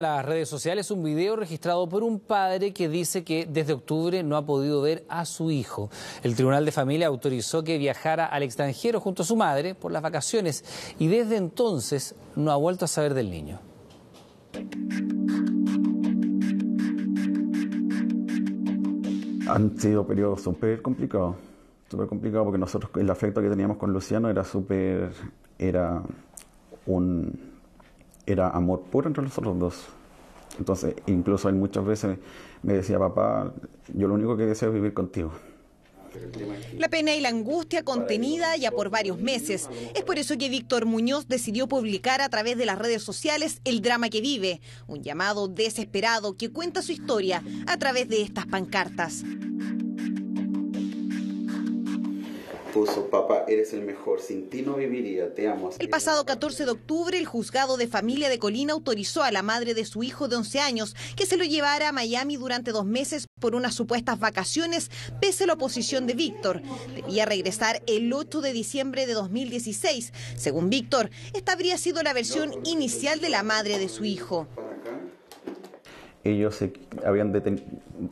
las redes sociales un video registrado por un padre que dice que desde octubre no ha podido ver a su hijo. El Tribunal de Familia autorizó que viajara al extranjero junto a su madre por las vacaciones y desde entonces no ha vuelto a saber del niño. Han sido periodos súper complicados, súper complicados porque nosotros el afecto que teníamos con Luciano era súper, era un era amor puro entre nosotros dos. Entonces, incluso él muchas veces me decía, papá, yo lo único que deseo es vivir contigo. La pena y la angustia contenida ya por varios meses. Es por eso que Víctor Muñoz decidió publicar a través de las redes sociales el drama que vive, un llamado desesperado que cuenta su historia a través de estas pancartas. puso, papá, eres el mejor, sin ti no viviría, te amo. El pasado 14 de octubre, el juzgado de familia de Colina autorizó a la madre de su hijo de 11 años que se lo llevara a Miami durante dos meses por unas supuestas vacaciones, pese a la oposición de Víctor. Debía regresar el 8 de diciembre de 2016. Según Víctor, esta habría sido la versión inicial de la madre de su hijo ellos habían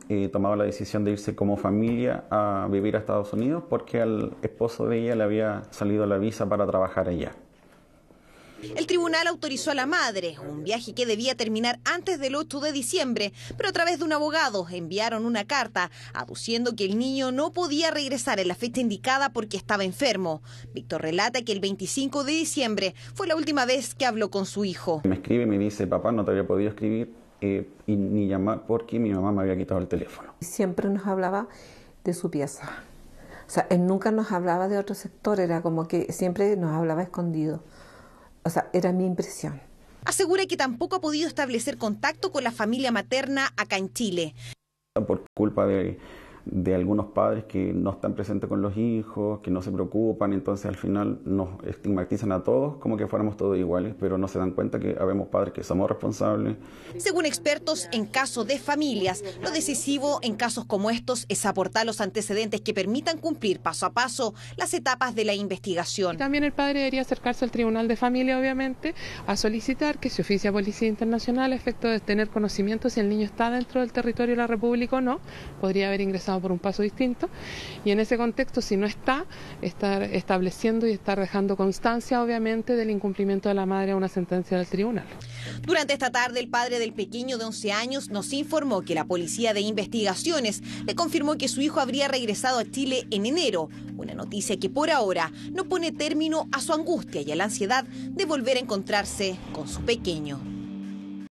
eh, tomado la decisión de irse como familia a vivir a Estados Unidos porque al esposo de ella le había salido la visa para trabajar allá. El tribunal autorizó a la madre, un viaje que debía terminar antes del 8 de diciembre, pero a través de un abogado enviaron una carta aduciendo que el niño no podía regresar en la fecha indicada porque estaba enfermo. Víctor relata que el 25 de diciembre fue la última vez que habló con su hijo. Me escribe y me dice, papá, no te había podido escribir eh, y ni llamar porque mi mamá me había quitado el teléfono. Siempre nos hablaba de su pieza. O sea, él nunca nos hablaba de otro sector, era como que siempre nos hablaba escondido. O sea, era mi impresión. Asegura que tampoco ha podido establecer contacto con la familia materna acá en Chile. Por culpa de, de algunos padres que no están presentes con los hijos, que no se preocupan, entonces al final nos estigmatizan a todos como que fuéramos todos iguales, pero no se dan cuenta que habemos padres que somos responsables. Según expertos, en caso de familias, lo decisivo en casos como estos es aportar los antecedentes que permitan cumplir paso a paso las etapas de la investigación. también el padre debería acercarse al Tribunal de Familia, obviamente, a solicitar que se oficie Policía Internacional efecto de tener conocimiento si el niño está dentro del territorio de la República o no, podría haber ingresado por un paso distinto. Y en ese contexto, si no está, estar estableciendo y estar dejando constancia, obviamente, del incumplimiento de la madre a una sentencia del tribunal. Durante esta tarde, el padre del pequeño de 11 años nos informó que la Policía de Investigaciones le confirmó que su hijo habría regresado a Chile en enero, una noticia que por ahora no pone término a su angustia y a la ansiedad de volver a encontrarse con su pequeño.